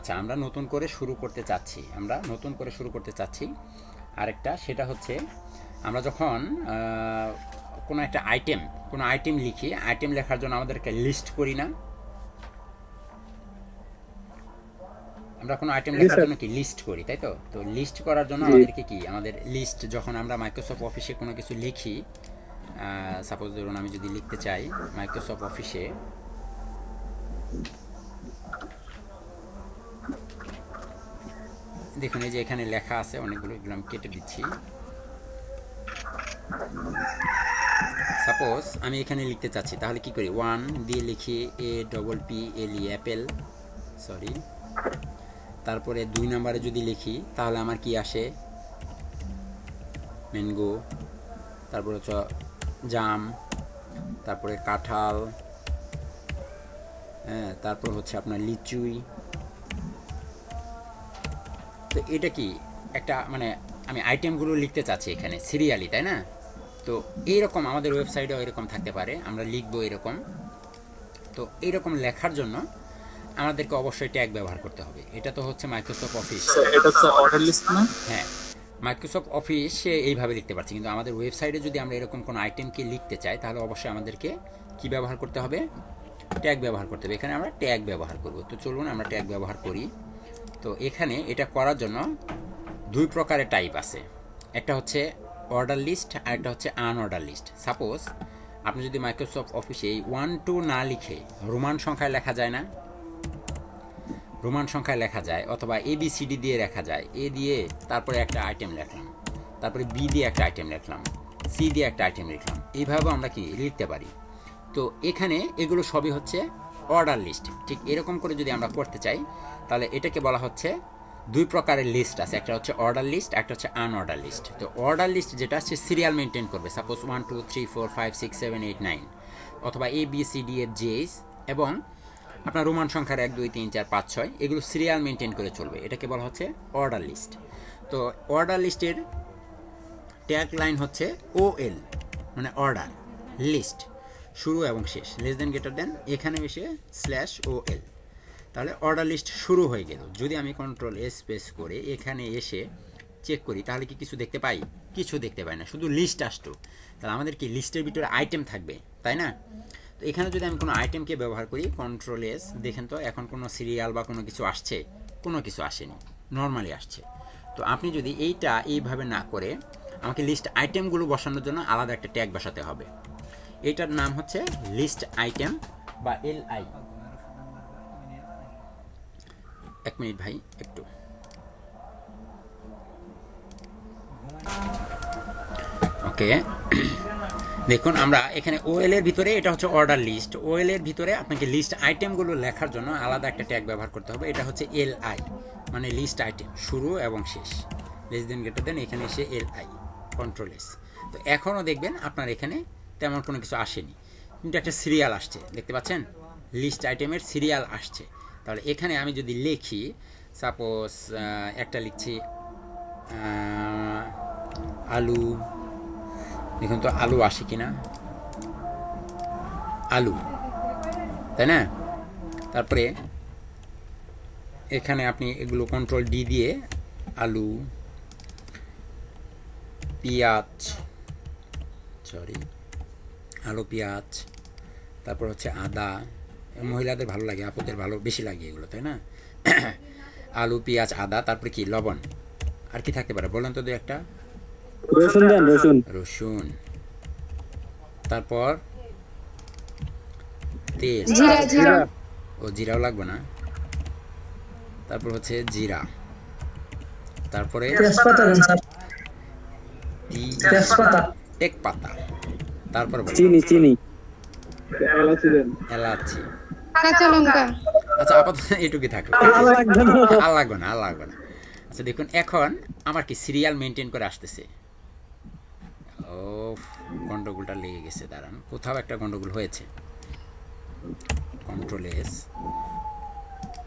আচ্ছা আমরা নতুন করে শুরু করতে চাচ্ছি আমরা নতুন করে শুরু করতে চাচ্ছি আরেকটা সেটা হচ্ছে আমরা যখন কোনো একটা আইটেম কোনো আইটেম লিখি আইটেম লেখার জন্য আমাদেরকে লিস্ট করি না আমরা কোনো আইটেম লেখার জন্য কি লিস্ট করি তাই তো তো লিস্ট করার জন্য আমাদেরকে কি আমাদের লিস্ট যখন আমরা মাইক্রোসফট অফিসে কোনো কিছু লিখি সাপোজ ধরুন আমি যদি লিখতে চাই মাইক্রোসফট অফিসে দেখুন এই যে এখানে লেখা আছে অনেকগুলো এগুলো আমি কেটে দিচ্ছি সাপোজ আমি এখানে লিখতে চাচ্ছি তাহলে কি করি ওয়ান দিয়ে লিখি A double P L E apple sorry তারপরে দুই নাম্বারে যদি লিখি তাহলে আমার কি আসে ম্যাঙ্গো তারপরে হচ্ছে জাম তারপরে কাঁঠাল হ্যাঁ তারপর হচ্ছে আপনার লিচুই তো এটা কি একটা মানে আমি আইটেমগুলো লিখতে চাচ্ছি এখানে সিরিয়ালি তাই না তো এইরকম আমাদের ওয়েবসাইটেও এরকম থাকতে পারে আমরা লিখবো এরকম তো এইরকম লেখার জন্য আমাদেরকে অবশ্যই ট্যাগ ব্যবহার করতে হবে এটা তো হচ্ছে মাইক্রোসফট অফিস হচ্ছে হ্যাঁ মাইক্রোসফট সে এইভাবে লিখতে পারছি কিন্তু আমাদের ওয়েবসাইটে যদি আমরা এরকম কোনো আইটেমকে লিখতে চাই তাহলে অবশ্যই আমাদেরকে কি ব্যবহার করতে হবে ট্যাগ ব্যবহার করতে হবে এখানে আমরা ট্যাগ ব্যবহার করব তো চলুন আমরা ট্যাগ ব্যবহার করি তো এখানে এটা করার জন্য দুই প্রকারের টাইপ আছে একটা হচ্ছে অর্ডার লিস্ট আর একটা হচ্ছে আনঅর্ডার লিস্ট সাপোজ আপনি যদি মাইক্রোসফট অফিসে এই ওয়ান টু না লিখে রোমান সংখ্যায় লেখা যায় না রোমান সংখ্যায় লেখা যায় অথবা এ বি সি ডি দিয়ে লেখা যায় এ দিয়ে তারপরে একটা আইটেম লেখলাম তারপরে বি দিয়ে একটা আইটেম লিখলাম সি দিয়ে একটা আইটেম লিখলাম এইভাবে আমরা কি লিখতে পারি তো এখানে এগুলো সবই হচ্ছে অর্ডার লিস্ট ঠিক এরকম করে যদি আমরা করতে চাই তাহলে এটাকে বলা হচ্ছে দুই প্রকারের লিস্ট আছে একটা হচ্ছে অর্ডার লিস্ট একটা হচ্ছে আনঅর্ডার লিস্ট তো অর্ডার লিস্ট যেটা সে সিরিয়াল মেনটেন করবে suppose one two three four five six seven eight nine অথবা A B C D F G এবং আপনার রোমান সংখ্যার এক দুই তিন চার পাঁচ ছয় এগুলো সিরিয়াল মেনটেন করে চলবে এটাকে বলা হচ্ছে অর্ডার লিস্ট তো অর্ডার লিস্টের ট্যাগ লাইন হচ্ছে ও এল মানে অর্ডার লিস্ট শুরু এবং শেষ লেস দেন গেটার দেন এখানে এসে স্ল্যাশ ও এল তাহলে অর্ডার লিস্ট শুরু হয়ে গেল যদি আমি কন্ট্রোল এস স্পেস করে এখানে এসে চেক করি তাহলে কি কিছু দেখতে পাই কিছু দেখতে পাই না শুধু লিস্ট আসতো তাহলে আমাদের কি লিস্টের ভিতরে আইটেম থাকবে তাই না তো এখানে যদি আমি কোনো আইটেমকে ব্যবহার করি কন্ট্রোল এস দেখেন তো এখন কোনো সিরিয়াল বা কোনো কিছু আসছে কোনো কিছু আসেনি নর্মালি আসছে তো আপনি যদি এইটা এইভাবে না করে আমাকে লিস্ট আইটেমগুলো বসানোর জন্য আলাদা একটা ট্যাগ বসাতে হবে এটার নাম হচ্ছে লিস্ট আইটেম বা এল আই এক মিনিট ভাই একটু ওকে দেখুন আমরা এখানে ওয়েলের এর ভিতরে এটা হচ্ছে অর্ডার লিস্ট ওয়েলের এর ভিতরে আপনাকে লিস্ট আইটেমগুলো লেখার জন্য আলাদা একটা ট্যাগ ব্যবহার করতে হবে এটা হচ্ছে এল আই মানে লিস্ট আইটেম শুরু এবং শেষ লেস দেন গেটার দেন এখানে এসে এল আই কন্ট্রোল এস তো এখনও দেখবেন আপনার এখানে তেমন কোনো কিছু আসেনি কিন্তু একটা সিরিয়াল আসছে দেখতে পাচ্ছেন লিস্ট আইটেমের সিরিয়াল আসছে তাহলে এখানে আমি যদি লিখি সাপোজ একটা লিখছি আলু দেখুন তো আলু আসে কিনা আলু তাই না তারপরে এখানে আপনি এগুলো কন্ট্রোল ডি দিয়ে আলু পেঁয়াজ সরি আলু পেঁয়াজ তারপর হচ্ছে আদা মহিলাদের ভালো লাগে আপুদের ভালো বেশি লাগে এগুলো তাই না আলু পেঁয়াজ আদা তারপরে কি লবণ আর কি থাকতে পারে বলেন তো দু একটা রসুন রসুন রসুন তারপর তেল ও জিরাও লাগবে না তারপর হচ্ছে জিরা তারপরে তেজপাতা তারপর চিনি চিনি এলাচি কাঁচা লঙ্কা আচ্ছা আপাতত এটুকুই থাকলো আর লাগবে না আর লাগবে না আচ্ছা দেখুন এখন আমার কি সিরিয়াল মেনটেন করে আসতেছে ও গন্ডগোলটা লেগে গেছে দাঁড়ান কোথাও একটা গন্ডগোল হয়েছে কন্ট্রোল এস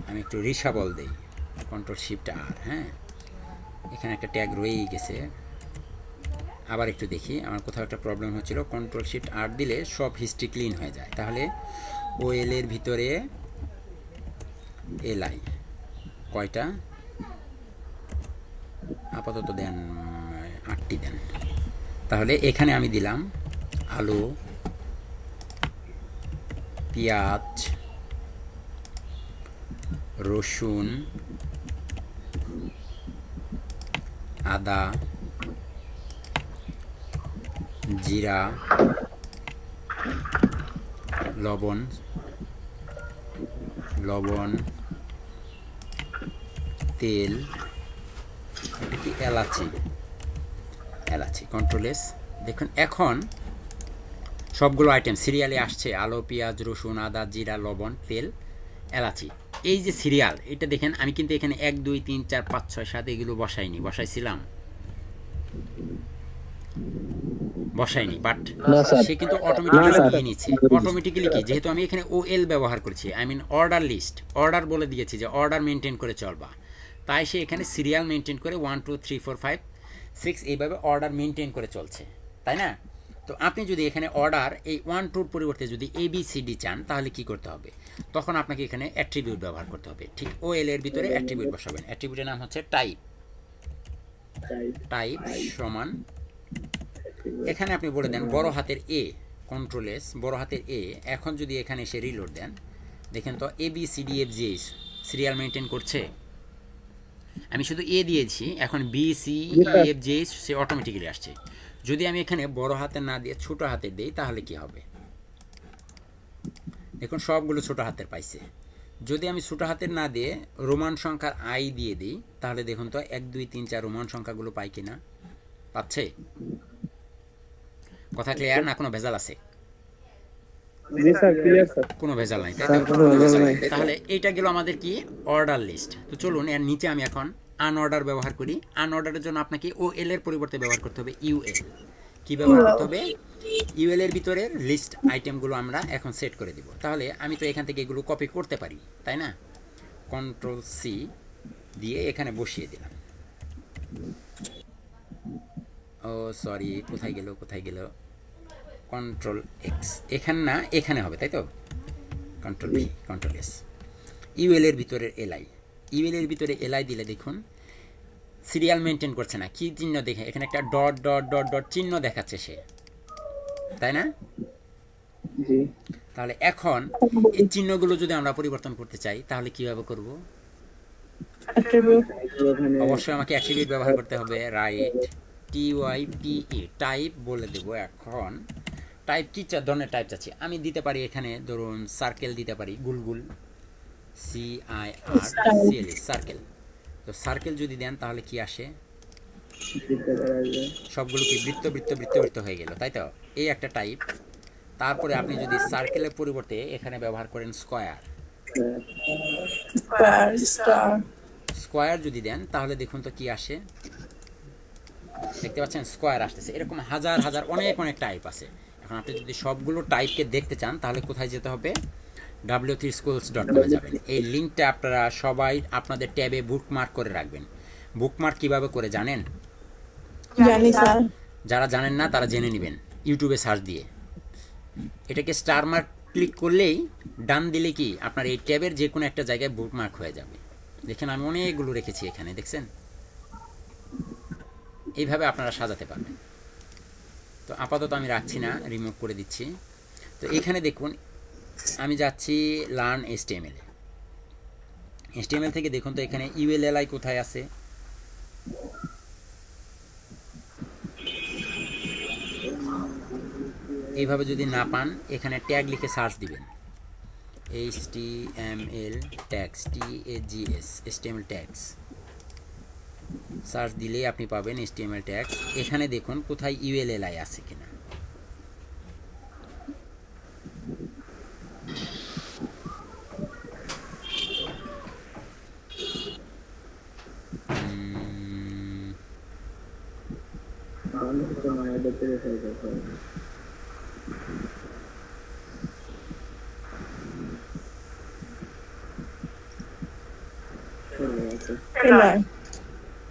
আমি একটু রিসা বল দিই কন্ট্রোল শিফট আর হ্যাঁ এখানে একটা ট্যাগ রয়েই গেছে আবার একটু দেখি আমার কোথাও একটা প্রবলেম হচ্ছিল কন্ট্রোল শিফট আর দিলে সব হিস্ট্রি ক্লিন হয়ে যায় তাহলে ও এর ভিতরে এলাই কয়টা আপাতত দেন আটটি দেন তাহলে এখানে আমি দিলাম আলু পেঁয়াজ রসুন আদা জিরা লবণ লবণ তেল এটা কি এলাচি এলাচি কন্ট্রোলেস দেখুন এখন সবগুলো আইটেম সিরিয়ালে আসছে আলো পেঁয়াজ রসুন আদা জিরা লবণ তেল এলাচি এই যে সিরিয়াল এটা দেখেন আমি কিন্তু এখানে এক দুই তিন চার পাঁচ ছয় সাত এগুলো বসাইনি বসাইছিলাম বসাইনি বাট সে কিন্তু অটোমেটিক্যালি নিয়ে নিচ্ছে অটোমেটিক্যালি কি যেহেতু আমি এখানে ও এল ব্যবহার করছি I mean order list order বলে দিয়েছি যে অর্ডার মেনটেন করে চলবা তাই সে এখানে সিরিয়াল মেনটেন করে one two three four five six এইভাবে অর্ডার মেনটেন করে চলছে তাই না তো আপনি যদি এখানে অর্ডার এই ওয়ান টুর পরিবর্তে যদি এ বি সি ডি চান তাহলে কি করতে হবে তখন আপনাকে এখানে অ্যাট্রিবিউট ব্যবহার করতে হবে ঠিক ও এল এর ভিতরে অ্যাট্রিবিউট বসাবেন অ্যাট্রিবিউটের নাম হচ্ছে টাইপ টাইপ সমান এখানে আপনি বলে দেন বড় হাতের এ কন্ট্রোল এস বড় হাতের এ এখন যদি এখানে এসে রিলোড দেন দেখেন তো A B C D F G S serial maintain করছে আমি শুধু এ দিয়েছি এখন B C F G S সে অটোমেটিক্যালি আসছে যদি আমি এখানে বড় হাতে না দিয়ে ছোট হাতে দিই তাহলে কি হবে দেখুন সবগুলো ছোট হাতের পাইছে যদি আমি ছোট হাতের না দিয়ে রোমান সংখ্যার আই দিয়ে দিই তাহলে দেখুন তো এক দুই তিন চার রোমান সংখ্যাগুলো পাই কিনা পাচ্ছে কথা ক্লিয়ার না কোনো ভেজাল আছে কোনো ভেজাল নাই তাহলে এইটা গেল আমাদের কি অর্ডার লিস্ট তো চলুন এর নিচে আমি এখন আন অর্ডার ব্যবহার করি আন অর্ডারের জন্য আপনাকে ও এল এর পরিবর্তে ব্যবহার করতে হবে ইউএল কি ব্যবহার করতে হবে ইউএল এর ভিতরে লিস্ট আইটেমগুলো আমরা এখন সেট করে দিব তাহলে আমি তো এখান থেকে এগুলো কপি করতে পারি তাই না কন্ট্রোল সি দিয়ে এখানে বসিয়ে দিলাম ও সরি কোথায় গেল কোথায় গেল কন্ট্রোল এক্স এখানে না এখানে হবে তাই তো control V control S UL এর ভিতরে এলআই ইউএল এর ভিতরে এলআই দিলে দেখুন সিরিয়াল মেনটেন করছে না কি চিহ্ন দেখে এখানে একটা ডট ডট ডট ডট চিহ্ন দেখাচ্ছে সে তাই না তাহলে এখন এই চিহ্নগুলো যদি আমরা পরিবর্তন করতে চাই তাহলে কিভাবে করব অবশ্যই আমাকে অ্যাট্রিবিউট ব্যবহার করতে হবে রাইট টিওয়াইপিই টাইপ e, বলে দেবো এখন টাইপ কী ধরনের টাইপ চাচ্ছি আমি দিতে পারি এখানে ধরুন সার্কেল দিতে পারি গুলগুল C I R CL circle তো সার্কেল যদি দেন তাহলে কি আসে সবগুলো কি বৃত্ত বৃত্ত বৃত্ত বৃত্ত হয়ে গেল তাই তো এই একটা টাইপ তারপরে আপনি যদি সার্কেলের পরিবর্তে এখানে ব্যবহার করেন স্কোয়ার স্কোয়ার যদি দেন তাহলে দেখুন তো কি আসে দেখতে পাচ্ছেন স্কোয়ার আসতেছে এরকম হাজার হাজার অনেক অনেক টাইপ আছে এখন আপনি যদি সবগুলো টাইপকে দেখতে চান তাহলে কোথায় যেতে হবে ডাব্লিউ থ্রি স্কুলস ডট কমে যাবেন এই লিঙ্কটা আপনারা সবাই আপনাদের ট্যাবে বুকমার্ক করে রাখবেন বুকমার্ক কিভাবে করে জানেন যারা জানেন না তারা জেনে নেবেন ইউটিউবে সার্চ দিয়ে এটাকে স্টার মার্ক ক্লিক করলেই ডান দিলে কি আপনার এই ট্যাবের যে কোনো একটা জায়গায় বুকমার্ক হয়ে যাবে দেখেন আমি অনেকগুলো রেখেছি এখানে দেখছেন এইভাবে আপনারা সাজাতে পারবেন তো আপাতত আমি রাখছি না রিমুভ করে দিচ্ছি তো এখানে দেখুন আমি যাচ্ছি লার্ন এসটিএমএল এসটিএমএল থেকে দেখুন তো এখানে ইউএলএলআই কোথায় আছে এইভাবে যদি না পান এখানে ট্যাগ লিখে সার্চ দিবেন H T M L tags T A G S S T M L tags search দিলেই আপনি পাবেন এস টি এসটিএমএল ট্যাক্স এখানে দেখুন কোথায় ইউএলএলআই আছে কিনা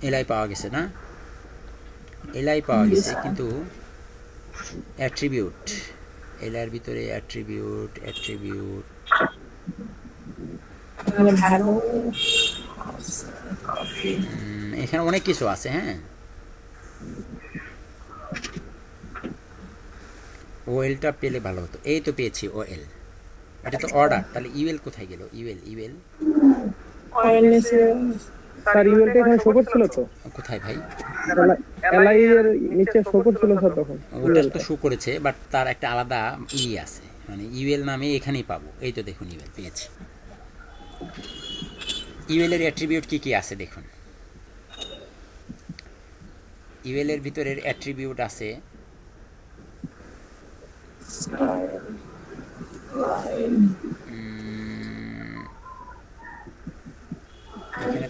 এলাই পাওয়া গেছে না এলাই পাওয়া গেছে কিন্তু অ্যাট্রিবিউট এলার ভিতরে অ্যাট্রিবিউট অ্যাট্রিবিউট এখানে অনেক কিছু আছে হ্যাঁ ওয়েলটা পেলে ভালো হতো এই তো পেয়েছি ওয়েল এটা তো অর্ডার তাহলে ইউএল কোথায় গেল ইউএল ইউএল তার ইমেলটা এখানে শো করছিল তো কোথায় ভাই এলআই এর নিচে শো করছিল স্যার তখন ওটা তো শো করেছে বাট তার একটা আলাদা ই আছে মানে ইউএল নামে এখানেই পাবো এই তো দেখুন ইউএল পেয়েছি ইউএল এর অ্যাট্রিবিউট কি কি আছে দেখুন ইউএল এর ভিতরের অ্যাট্রিবিউট আছে হুম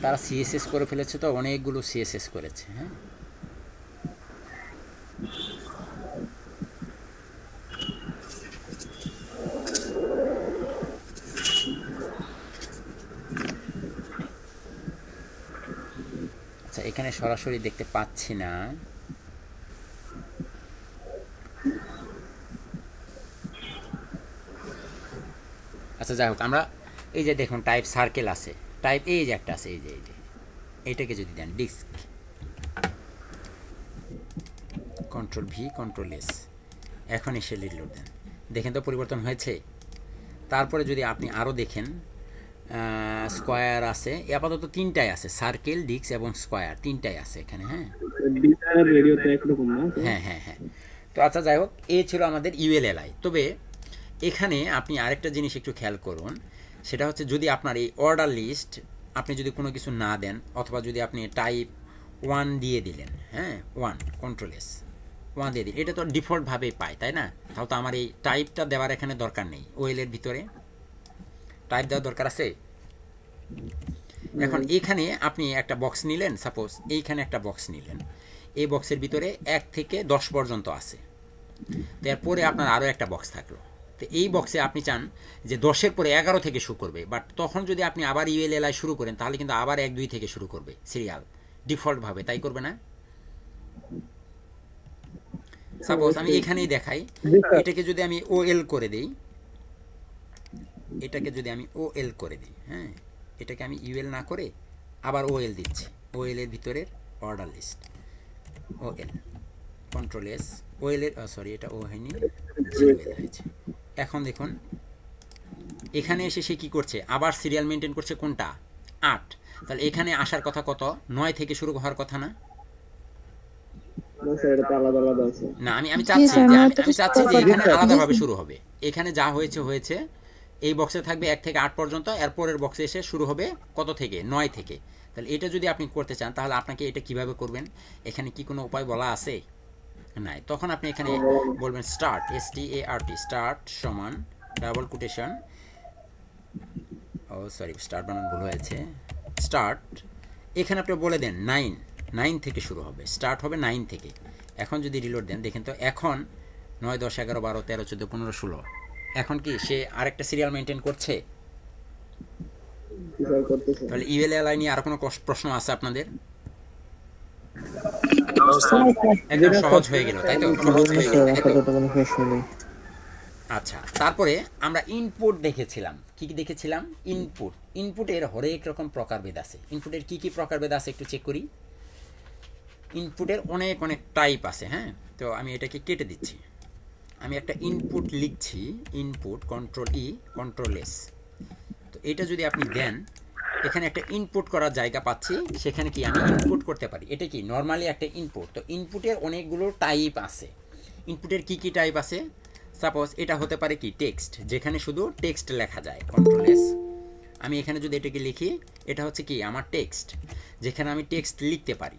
তারা সিএসএস করে ফেলেছে তো অনেকগুলো সিএসএস করেছে হ্যাঁ আচ্ছা এখানে সরাসরি দেখতে পাচ্ছি না আচ্ছা যাই হোক আমরা এই যে দেখুন টাইপ সার্কেল আছে টাইপ এই যে একটা আছে এই যে এই যে এটাকে যদি দেন disk control V control S এখন এসে রিলোড দেন দেখেন তো পরিবর্তন হয়েছে তারপরে যদি আপনি আরও দেখেন স্কোয়ার আছে আপাতত তিনটাই আছে সার্কেল ডিস্ক এবং স্কোয়ার তিনটাই আছে এখানে হ্যাঁ হ্যাঁ হ্যাঁ হ্যাঁ তো আচ্ছা যাই হোক এ ছিল আমাদের ইউএলএলআই তবে এখানে আপনি আরেকটা জিনিস একটু খেয়াল করুন সেটা হচ্ছে যদি আপনার এই অর্ডার লিস্ট আপনি যদি কোনো কিছু না দেন অথবা যদি আপনি টাইপ ওয়ান দিয়ে দিলেন হ্যাঁ ওয়ান কন্ট্রোল এস ওয়ান দিয়ে দিলেন এটা তো ডিফল্টভাবেই পায় তাই না তাহলে তো আমার এই টাইপটা দেওয়ার এখানে দরকার নেই ওয়েলের ভিতরে টাইপ দেওয়ার দরকার আছে এখন এইখানে আপনি একটা বক্স নিলেন সাপোজ এইখানে একটা বক্স নিলেন এই বক্সের ভিতরে এক থেকে দশ পর্যন্ত আছে তারপরে আপনার আরও একটা বক্স থাকলো তো এই বক্সে আপনি চান যে দশের পরে এগারো থেকে শুরু করবে বাট তখন যদি আপনি আবার এলআই শুরু করেন তাহলে কিন্তু আবার এক দুই থেকে শুরু করবে সিরিয়াল ডিফল্টভাবে তাই করবে না সাপোজ আমি এখানেই দেখাই এটাকে যদি আমি ও এল করে দিই এটাকে যদি আমি ও এল করে দিই হ্যাঁ এটাকে আমি ইউএল না করে আবার ও এল দিচ্ছি ও এল এর ভিতরের order list O L control S O L এর সরি এটা ও হয়নি জিওএল হয়েছে এখন দেখুন এখানে এসে সে কী করছে আবার সিরিয়াল মেনটেন করছে কোনটা আট তাহলে এখানে আসার কথা কত নয় থেকে শুরু হওয়ার কথা না না আমি আমি চাচ্ছি যে আমি চাচ্ছি যে এখানে আলাদাভাবে শুরু হবে এখানে যা হয়েছে হয়েছে এই বক্সে থাকবে এক থেকে আট পর্যন্ত এর বক্সে এসে শুরু হবে কত থেকে নয় থেকে তাহলে এটা যদি আপনি করতে চান তাহলে আপনাকে এটা কিভাবে করবেন এখানে কি কোনো উপায় বলা আছে নাই তখন আপনি এখানে বলবেন start S T A R T start সমান ডাবল কোটেশন ও সরি স্টার্ট বানান ভুল হয়েছে স্টার্ট এখানে আপনি বলে দেন নাইন নাইন থেকে শুরু হবে স্টার্ট হবে নাইন থেকে এখন যদি রিলোড দেন দেখেন তো এখন নয় দশ এগারো বারো তেরো চোদ্দো পনেরো ষোলো এখন কি সে আরেকটা সিরিয়াল মেনটেন করছে তাহলে ইউএল e এলআই নিয়ে আর কোনো প্রশ্ন আছে আপনাদের আচ্ছা তারপরে আমরা ইনপুট দেখেছিলাম কি কি দেখেছিলাম ইনপুট ইনপুটের হরেক রকম প্রকারভেদ আছে ইনপুটের কি কি প্রকারভেদ আছে একটু চেক করি ইনপুটের অনেক অনেক টাইপ আছে হ্যাঁ তো আমি এটাকে কেটে দিচ্ছি আমি একটা ইনপুট লিখছি input control E control S তো এটা যদি আপনি দেন এখানে একটা ইনপুট করার জায়গা পাচ্ছি সেখানে কি আমি ইনপুট করতে পারি এটা কি নর্মালি একটা ইনপুট তো ইনপুটের অনেকগুলো টাইপ আছে ইনপুটের কি কি টাইপ আছে সাপোজ এটা হতে পারে কি টেক্সট যেখানে শুধু টেক্সট লেখা যায় কন্ট্রোল এস আমি এখানে যদি এটাকে লিখি এটা হচ্ছে কি আমার টেক্সট যেখানে আমি টেক্সট লিখতে পারি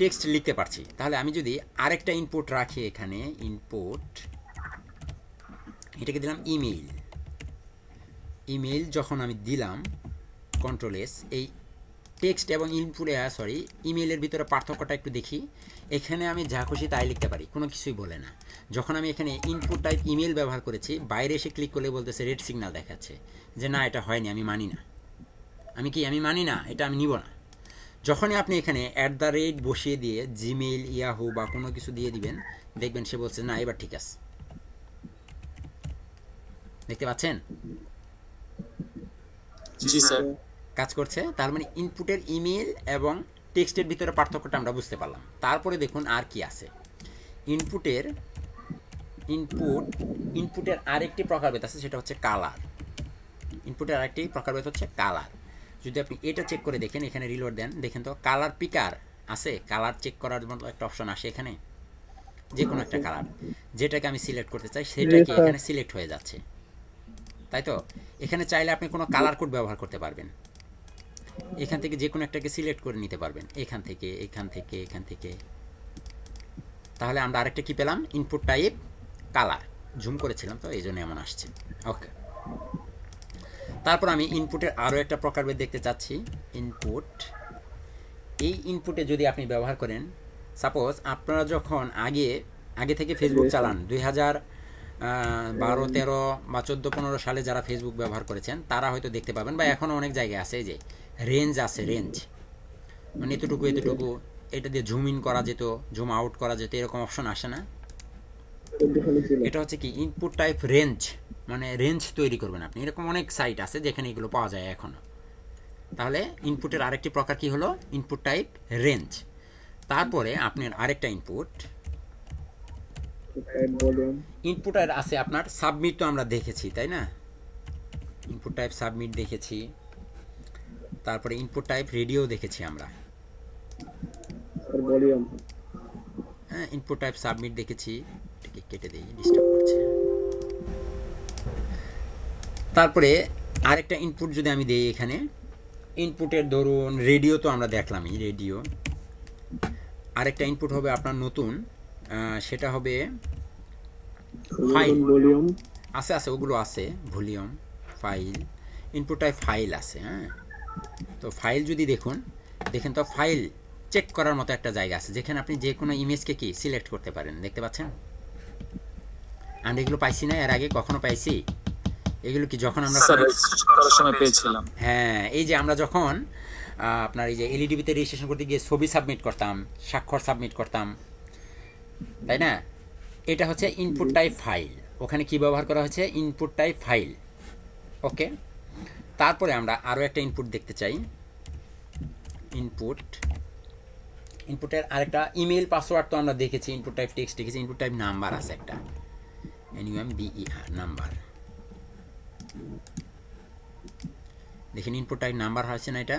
টেক্সট লিখতে পারছি তাহলে আমি যদি আরেকটা ইনপুট রাখি এখানে ইনপুট এটাকে দিলাম ইমেইল ইমেল যখন আমি দিলাম কন্ট্রোল এস এই টেক্সট এবং ইনপুটে সরি ইমেলের ভিতরে পার্থক্যটা একটু দেখি এখানে আমি যা খুশি তাই লিখতে পারি কোনো কিছুই বলে না যখন আমি এখানে ইনপুট টাইপ ইমেল ব্যবহার করেছি বাইরে এসে ক্লিক করলে বলতেছে রেড সিগনাল দেখাচ্ছে যে না এটা হয়নি আমি মানি না আমি কি আমি মানি না এটা আমি নিব না যখনই আপনি এখানে অ্যাট দ্য রেট বসিয়ে দিয়ে জিমেইল ইয়াহু বা কোনো কিছু দিয়ে দিবেন দেখবেন সে বলছে না এবার ঠিক আছে দেখতে পাচ্ছেন জি স্যার কাজ করছে তার মানে ইনপুটের ইমেল এবং টেক্সটের ভিতরে পার্থক্যটা আমরা বুঝতে পারলাম তারপরে দেখুন আর কি আছে ইনপুটের ইনপুট ইনপুটের আরেকটি প্রকারভেদ আছে সেটা হচ্ছে কালার ইনপুটের আরেকটি প্রকারভেদ হচ্ছে কালার যদি আপনি এটা চেক করে দেখেন এখানে রিলোড দেন দেখেন তো কালার পিকার আছে কালার চেক করার মতো একটা অপশন আসে এখানে যে কোনো একটা কালার যেটাকে আমি সিলেক্ট করতে চাই সেটাকে এখানে সিলেক্ট হয়ে যাচ্ছে তাই তো এখানে চাইলে আপনি কোনো কালার কোড ব্যবহার করতে পারবেন এখান থেকে যে কোনো একটাকে সিলেক্ট করে নিতে পারবেন এখান থেকে এখান থেকে এখান থেকে তাহলে আমরা আরেকটা কি পেলাম ইনপুট টাইপ কালার ঝুম করেছিলাম তো এই জন্য এমন আসছে ওকে তারপর আমি ইনপুটের আরও একটা প্রকারভেদ দেখতে চাচ্ছি ইনপুট এই ইনপুটে যদি আপনি ব্যবহার করেন সাপোজ আপনারা যখন আগে আগে থেকে ফেসবুক চালান দুই বারো তেরো বা চোদ্দো পনেরো সালে যারা ফেসবুক ব্যবহার করেছেন তারা হয়তো দেখতে পাবেন বা এখনও অনেক জায়গায় আছে যে রেঞ্জ আছে রেঞ্জ মানে এতটুকু এতটুকু এটা দিয়ে জুম ইন করা যেত জুম আউট করা যেত এরকম অপশন আসে না এটা হচ্ছে কি ইনপুট টাইপ রেঞ্জ মানে রেঞ্জ তৈরি করবেন আপনি এরকম অনেক সাইট আছে যেখানে এগুলো পাওয়া যায় এখনও তাহলে ইনপুটের আরেকটি প্রকার কি হলো ইনপুট টাইপ রেঞ্জ তারপরে আপনার আরেকটা ইনপুট ইনপুট আর আছে আপনার সাবমিট তো আমরা দেখেছি তাই না ইনপুট টাইপ সাবমিট দেখেছি তারপরে ইনপুট টাইপ রেডিও দেখেছি আমরা হ্যাঁ ইনপুট টাইপ সাবমিট দেখেছি এটাকে কেটে দেই ডিসটর্ব করছে তারপরে আরেকটা ইনপুট যদি আমি দিই এখানে ইনপুটের ধরুন রেডিও তো আমরা দেখলামই রেডিও আরেকটা ইনপুট হবে আপনার নতুন সেটা হবে ফাইল আছে আছে ওগুলো আছে ভলিউম ফাইল ইনপুটটায় ফাইল আছে হ্যাঁ তো ফাইল যদি দেখুন দেখেন তো ফাইল চেক করার মতো একটা জায়গা আছে যেখানে আপনি যে কোনো ইমেজকে কি সিলেক্ট করতে পারেন দেখতে পাচ্ছেন আমরা এগুলো পাইছি না এর আগে কখনো পাইছি এগুলো কি যখন আমরা পেয়েছিলাম হ্যাঁ এই যে আমরা যখন আপনার এই যে এলইডিবিতে e রেজিস্ট্রেশন করতে গিয়ে ছবি সাবমিট করতাম স্বাক্ষর সাবমিট করতাম তাই না এটা হচ্ছে ইনপুট টাইপ ফাইল ওখানে কি ব্যবহার করা হয়েছে ইনপুট টাইপ ফাইল ওকে তারপরে আমরা আরও একটা ইনপুট দেখতে চাই ইনপুট ইনপুটের আরেকটা ইমেল পাসওয়ার্ড তো আমরা দেখেছি ইনপুট টাইপ টেক্সট দেখেছি ইনপুট টাইপ নাম্বার আছে একটা এনইউএম বিইআর নাম্বার দেখেন ইনপুট টাইপ নাম্বার হয়েছে না এটা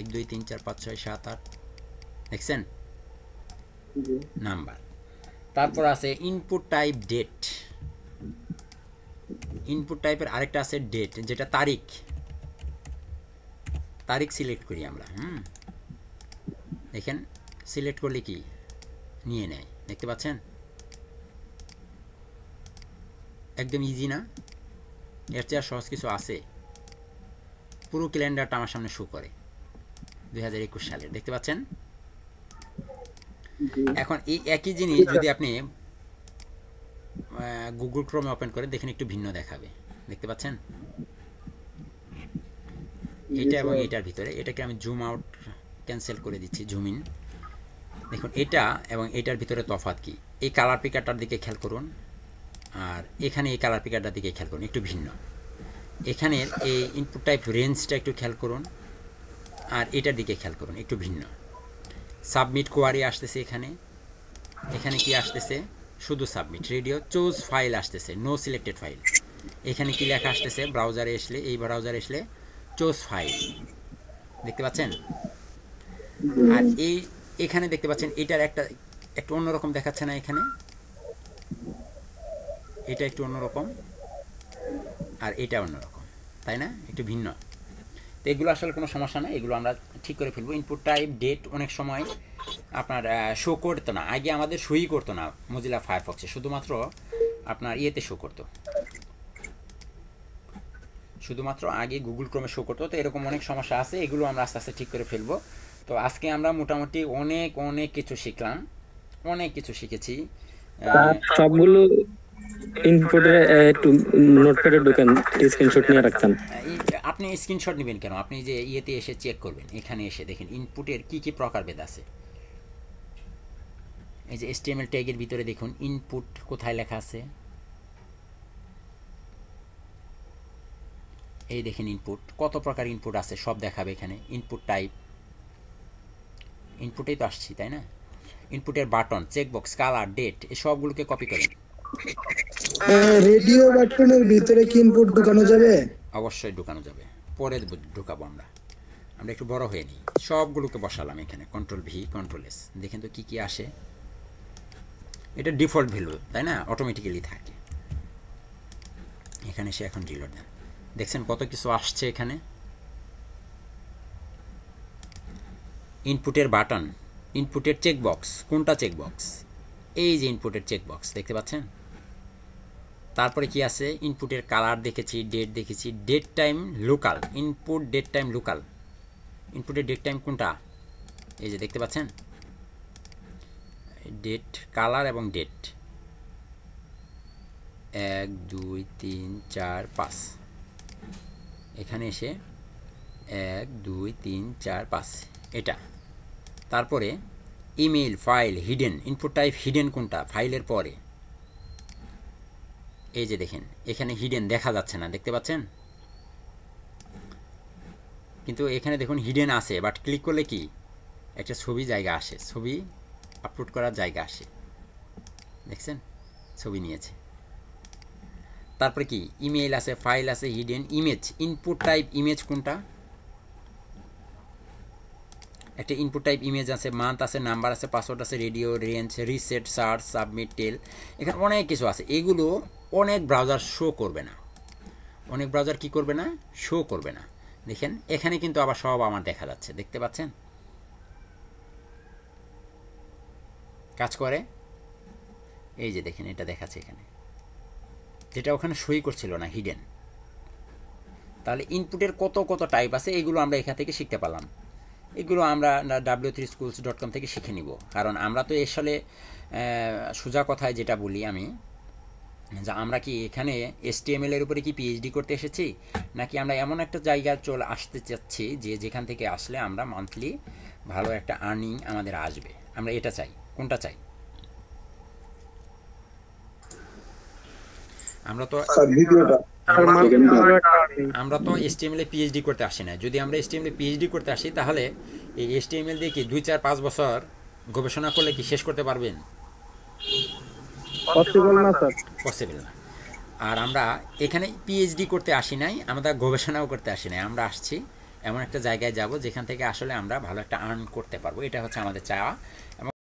এক দুই তিন চার পাঁচ ছয় সাত আট দেখছেন নাম্বার তারপর আছে ইনপুট টাইপ ডেট ইনপুট টাইপের আরেকটা আছে ডেট যেটা তারিখ তারিখ সিলেক্ট করি আমরা হুম দেখেন সিলেক্ট করলে কি নিয়ে নেয় দেখতে পাচ্ছেন একদম ইজি না এর চেয়ে সহজ কিছু আছে পুরো ক্যালেন্ডারটা আমার সামনে শো করে দুই সালের দেখতে পাচ্ছেন এখন এই একই জিনিস যদি আপনি গুগল ক্রোমে ওপেন করে দেখেন একটু ভিন্ন দেখাবে দেখতে পাচ্ছেন এটা এবং এটার ভিতরে এটাকে আমি জুম আউট ক্যান্সেল করে দিচ্ছি জুম ইন দেখুন এটা এবং এটার ভিতরে তফাত কি এই কালার পিকারটার দিকে খেয়াল করুন আর এখানে এই কালার পিকারটার দিকে খেয়াল করুন একটু ভিন্ন এখানের এই ইনপুট টাইপ রেঞ্জটা একটু খেয়াল করুন আর এটার দিকে খেয়াল করুন একটু ভিন্ন সাবমিট কোয়ারি আসতেছে এখানে এখানে কি আসতেছে শুধু সাবমিট রেডিও চোজ ফাইল আসতেছে নো সিলেক্টেড ফাইল এখানে কি লেখা আসতেছে ব্রাউজারে আসলে এই ব্রাউজারে আসলে চোজ ফাইল দেখতে পাচ্ছেন আর এই এখানে দেখতে পাচ্ছেন এটার একটা একটু অন্যরকম দেখাচ্ছে না এখানে এটা একটু অন্যরকম আর এটা অন্যরকম তাই না একটু ভিন্ন তো এগুলো আসলে কোনো সমস্যা না এগুলো আমরা ঠিক করে ফেলবো ইনপুট টাইপ ডেট অনেক সময় আপনার শো করতো না আগে আমাদের শোই করতো না মজিলা ফায়ারফক্সে শুধুমাত্র আপনার ইয়েতে শো করতো শুধুমাত্র আগে গুগল ক্রমে শো করতো তো এরকম অনেক সমস্যা আছে এগুলো আমরা আস্তে আস্তে ঠিক করে ফেলবো তো আজকে আমরা মোটামুটি অনেক অনেক কিছু শিখলাম অনেক কিছু শিখেছি সবগুলো ইনপুটে একটু নোটপ্যাডে ঢোকেন স্ক্রিনশট নিয়ে রাখতাম হ্যাঁ, আপনি স্ক্রিনশট নেবেন কেন আপনি যে ইয়েতে এসে চেক করবেন এখানে এসে দেখেন ইনপুটের কি কি প্রকারভেদ আছে এই যে এসটিএমএল ট্যাগের ভিতরে দেখুন ইনপুট কোথায় লেখা আছে এই দেখেন ইনপুট কত প্রকার ইনপুট আছে সব দেখাবে এখানে ইনপুট টাইপ ইনপুটেই তো আসছি তাই না ইনপুটের বাটন চেকবক্স কালার ডেট এই সবগুলোকে কপি করেন রেডিও বাটনের ভিতরে কি ইনপুট ঢোকানো যাবে অবশ্যই ঢুকানো যাবে পরে ঢুকাবো আমরা আমরা একটু বড় হয়ে নিই সবগুলোকে বসালাম এখানে কন্ট্রোল ভি কন্ট্রোল এস দেখেন তো কী কী আসে এটা ডিফল্ট ভ্যালু তাই না অটোমেটিক্যালি থাকে এখানে সে এখন ডিলোড দেন দেখছেন কত কিছু আসছে এখানে ইনপুটের বাটন ইনপুটের চেকবক্স কোনটা চেকবক্স এই যে ইনপুটের চেকবক্স দেখতে পাচ্ছেন তারপরে কি আছে ইনপুটের কালার দেখেছি ডেট দেখেছি date time local input date time local ইনপুটের ডেট টাইম কোনটা এই যে দেখতে পাচ্ছেন ডেট কালার এবং ডেট এক দুই তিন চার পাঁচ এখানে এসে এক দুই তিন চার পাঁচ এটা তারপরে email file hidden input type hidden কোনটা ফাইলের পরে এই যে দেখেন এখানে হিডেন দেখা যাচ্ছে না দেখতে পাচ্ছেন কিন্তু এখানে দেখুন হিডেন আছে বাট ক্লিক করলে কি একটা ছবি জায়গা আসে ছবি আপলোড করার জায়গা আসে দেখছেন ছবি নিয়েছে তারপরে কি ইমেল আছে ফাইল আছে hidden image input type image কোনটা একটা ইনপুট টাইপ ইমেজ আছে মান্থ আছে নাম্বার আছে পাসওয়ার্ড আছে radio range reset search submit tel এখানে অনেক কিছু আছে এগুলো অনেক ব্রাউজার শো করবে না অনেক ব্রাউজার কি করবে না শো করবে না দেখেন এখানে কিন্তু আবার সব আমার দেখা যাচ্ছে দেখতে পাচ্ছেন কাজ করে এই যে দেখেন এটা দেখাচ্ছে এখানে যেটা ওখানে সই করছিল না হিডেন তাহলে ইনপুটের কত কত টাইপ আছে এগুলো আমরা এখান থেকে শিখতে পারলাম এগুলো আমরা W three schools dot com থেকে শিখে নিব কারণ আমরা তো এর সালে সোজা কথায় যেটা বলি আমি যে আমরা কি এখানে এসটিএমএল এর উপরে কি পিএইচডি করতে এসেছি নাকি আমরা এমন একটা জায়গা চলে আসতে চাচ্ছি যে যেখান থেকে আসলে আমরা মান্থলি ভালো একটা আর্নিং আমাদের আসবে আমরা এটা চাই কোনটা চাই আমরা তো আমরা তো এসটিএমএল এ পিএইচডি করতে আসি না যদি আমরা এসটিএমএল এ পিএইচডি করতে আসি তাহলে এই এসটিএমএল দিয়ে কি দুই চার পাঁচ বছর গবেষণা করলে কি শেষ করতে পারবেন পসিবল না স্যার পসিবল না আর আমরা এখানে পিএইচডি করতে আসি নাই আমরা গবেষণাও করতে আসি নাই আমরা আসছি এমন একটা জায়গায় যাব যেখান থেকে আসলে আমরা ভালো একটা আর্ন করতে পারবো এটা হচ্ছে আমাদের চাওয়া